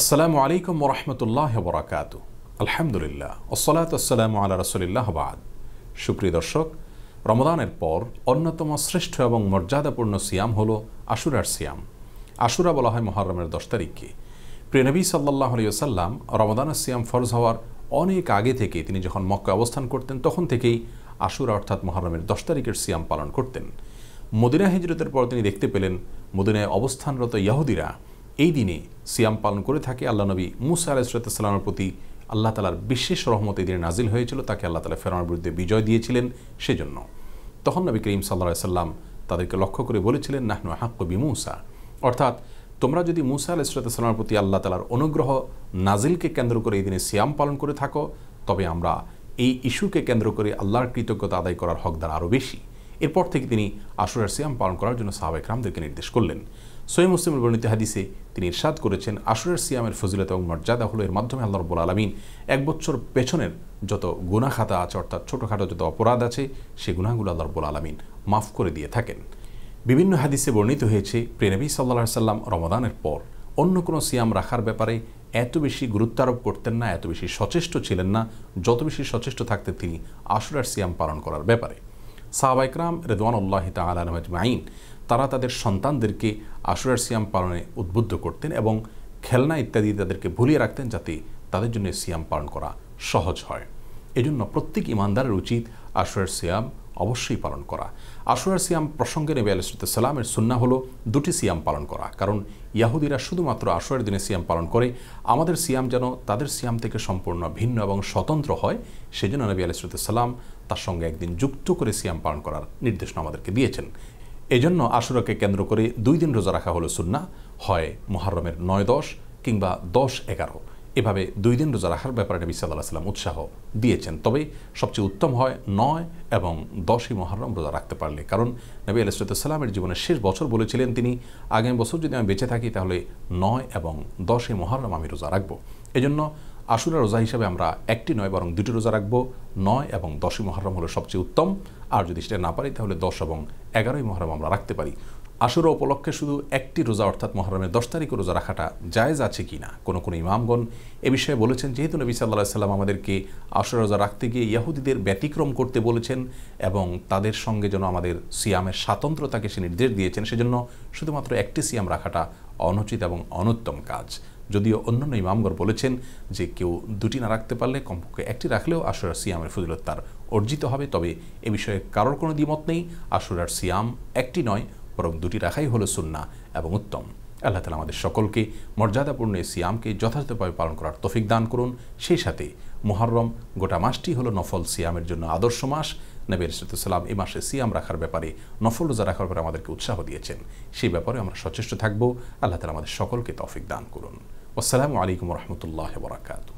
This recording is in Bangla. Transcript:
আসসালামু আলাইকুম রহমতুল্লাহ বরাকাত আলহামদুলিল্লাহ ওসলাত আসসালামু আল্লাহ রসুলিল্লাহ বাদ সুপ্রিয় দর্শক রমদানের পর অন্যতম শ্রেষ্ঠ এবং মর্যাদাপূর্ণ সিয়াম হল আশুরার সিয়াম আশুরা বলা হয় মহরমের দশ তারিখকে প্রিয়নবী সাল্লাহ আলিয়াল্লাম রমদানের সিয়াম ফরজ হওয়ার অনেক আগে থেকে তিনি যখন মক্কা অবস্থান করতেন তখন থেকেই আশুরা অর্থাৎ মহরমের দশ তারিখের সিয়াম পালন করতেন মদিনা হিজরতের পর তিনি দেখতে পেলেন মদিনায় অবস্থানরত ইয়াহুদিরা এই দিনে সিয়াম পালন করে থাকে আল্লাহ নবী মুসা আলাইসালামের প্রতি আল্লাহ তালার বিশেষ রহমত এই দিনে নাজিল হয়েছিল তাকে আল্লাহ তালা ফেরানোর বিরুদ্ধে বিজয় দিয়েছিলেন সেজন্য তখন নবী করিম সাল্লা সাল্লাম তাদেরকে লক্ষ্য করে বলেছিলেন নাহনু হাক্কবি মুসা অর্থাৎ তোমরা যদি মুসা আলাইসালামের প্রতি আল্লাহ তালার অনুগ্রহ নাজিলকে কেন্দ্র করে এই দিনে সিয়াম পালন করে থাকো তবে আমরা এই ইস্যুকে কেন্দ্র করে আল্লাহর কৃতজ্ঞতা আদায় করার হকদার আরও বেশি এরপর থেকে তিনি আসরের সিয়াম পালন করার জন্য সাহাবেক রামদেরকে নির্দেশ করলেন সৈয় মুসলিমের বর্ণিত হাদিসে তিনি ইরশাদ করেছেন আসরের সিয়ামের ফজিলত এবং মর্যাদা হলো এর মাধ্যমে আল্লাহ রব্বুল আলমিন এক বছর পেছনের যত খাতা আছে অর্থাৎ ছোটোখাটো যত অপরাধ আছে সে গুনাগুলো আল্লাহ রব্বুল আলমিন মাফ করে দিয়ে থাকেন বিভিন্ন হাদিসে বর্ণিত হয়েছে প্রেনবী সাল্লা সাল্লাম রমাদানের পর অন্য কোনো সিয়াম রাখার ব্যাপারে এত বেশি গুরুত্ব আরোপ করতেন না এত বেশি সচেষ্ট ছিলেন না যত বেশি সচেষ্ট থাকতেন তিনি আসরের সিয়াম পালন করার ব্যাপারে সাহাবাইকরাম রেদওয়ানুল্লাহ তালাজমাইন তারা তাদের সন্তানদেরকে আশুরার সিয়াম পালনে উদ্বুদ্ধ করতেন এবং খেলনা ইত্যাদি তাদেরকে ভুলিয়ে রাখতেন যাতে তাদের জন্য সিয়াম পালন করা সহজ হয় এজন্য প্রত্যেক ইমানদারের উচিত আশুরার সিয়াম অবশ্যই পালন করা আশুয়ার সিয়াম প্রসঙ্গে নেবে আলসুতামের সুন্না হলো দুটি সিয়াম পালন করা কারণ ইয়াহুদিরা শুধুমাত্র আশুয়ার দিনে সিয়াম পালন করে আমাদের সিয়াম যেন তাদের সিয়াম থেকে সম্পূর্ণ ভিন্ন এবং স্বতন্ত্র হয় সেজন্য নবী আলসুতাম তার সঙ্গে একদিন যুক্ত করে সিয়াম পালন করার নির্দেশনা আমাদেরকে দিয়েছেন এজন্য আশুরাকে কেন্দ্র করে দুই দিন রোজা রাখা হলো সুন্না হয় মোহারমের নয় দশ কিংবা দশ এগারো এভাবে দুই দিন রোজা রাখার ব্যাপারে নবী সাল্লাহ সাল্লাম উৎসাহ দিয়েছেন তবে সবচেয়ে উত্তম হয় নয় এবং দশই মহরম রোজা রাখতে পারলে কারণ নবী আলাইসালামের জীবনের শেষ বছর বলেছিলেন তিনি আগামী বছর যদি আমি বেঁচে থাকি তাহলে নয় এবং দশই মহরম আমি রোজা রাখবো এজন্য আশুরা রোজা হিসাবে আমরা একটি নয় বরং দুটি রোজা রাখব নয় এবং দশই মহরম হলো সবচেয়ে উত্তম আর যদি সেটা না পারি তাহলে দশ এবং এগারোই মহরম আমরা রাখতে পারি আশুরা উপলক্ষে শুধু একটি রোজা অর্থাৎ মহরমের দশ তারিখ রোজা রাখাটা জায়েজ আছে কি না কোনো কোনো ইমামগণ এ বিষয়ে বলেছেন যেহেতু নবী সাল্লাহ সাল্লাম আমাদেরকে আশুরা রোজা রাখতে গিয়ে ইয়াহুদিদের ব্যতিক্রম করতে বলেছেন এবং তাদের সঙ্গে যেন আমাদের সিয়ামের স্বাতন্ত্রতাকে সে নির্দেশ দিয়েছেন সেজন্য শুধুমাত্র একটি সিয়াম রাখাটা অনুচিত এবং অনুত্তম কাজ যদিও অন্যান্য ইমামগর বলেছেন যে কেউ দুটি না রাখতে পারলে কমপক্ষে একটি রাখলেও আশুরার সিয়ামের ফজিলত তার অর্জিত হবে তবে এ বিষয়ে কারোর কোনো দ্বিমত নেই আশুরার সিয়াম একটি নয় বরং দুটি রাখাই হলো সুন্না এবং উত্তম আল্লাহ তালা আমাদের সকলকে মর্যাদাপূর্ণ এই সিয়ামকে যথাযথভাবে পালন করার তফিক দান করুন সেই সাথে মোহরম গোটা মাসটি হলো নফল সিয়ামের জন্য আদর্শ মাস নবীর সালাম এই মাসে সিয়াম রাখার ব্যাপারে নফল রোজা রাখার ব্যাপারে আমাদেরকে উৎসাহ দিয়েছেন সেই ব্যাপারে আমরা সচেষ্ট থাকব আল্লাহ তালা আমাদের সকলকে তফিক দান করুন আসসালামু আলাইকুম রহমতুল্লাহ বরাকাতু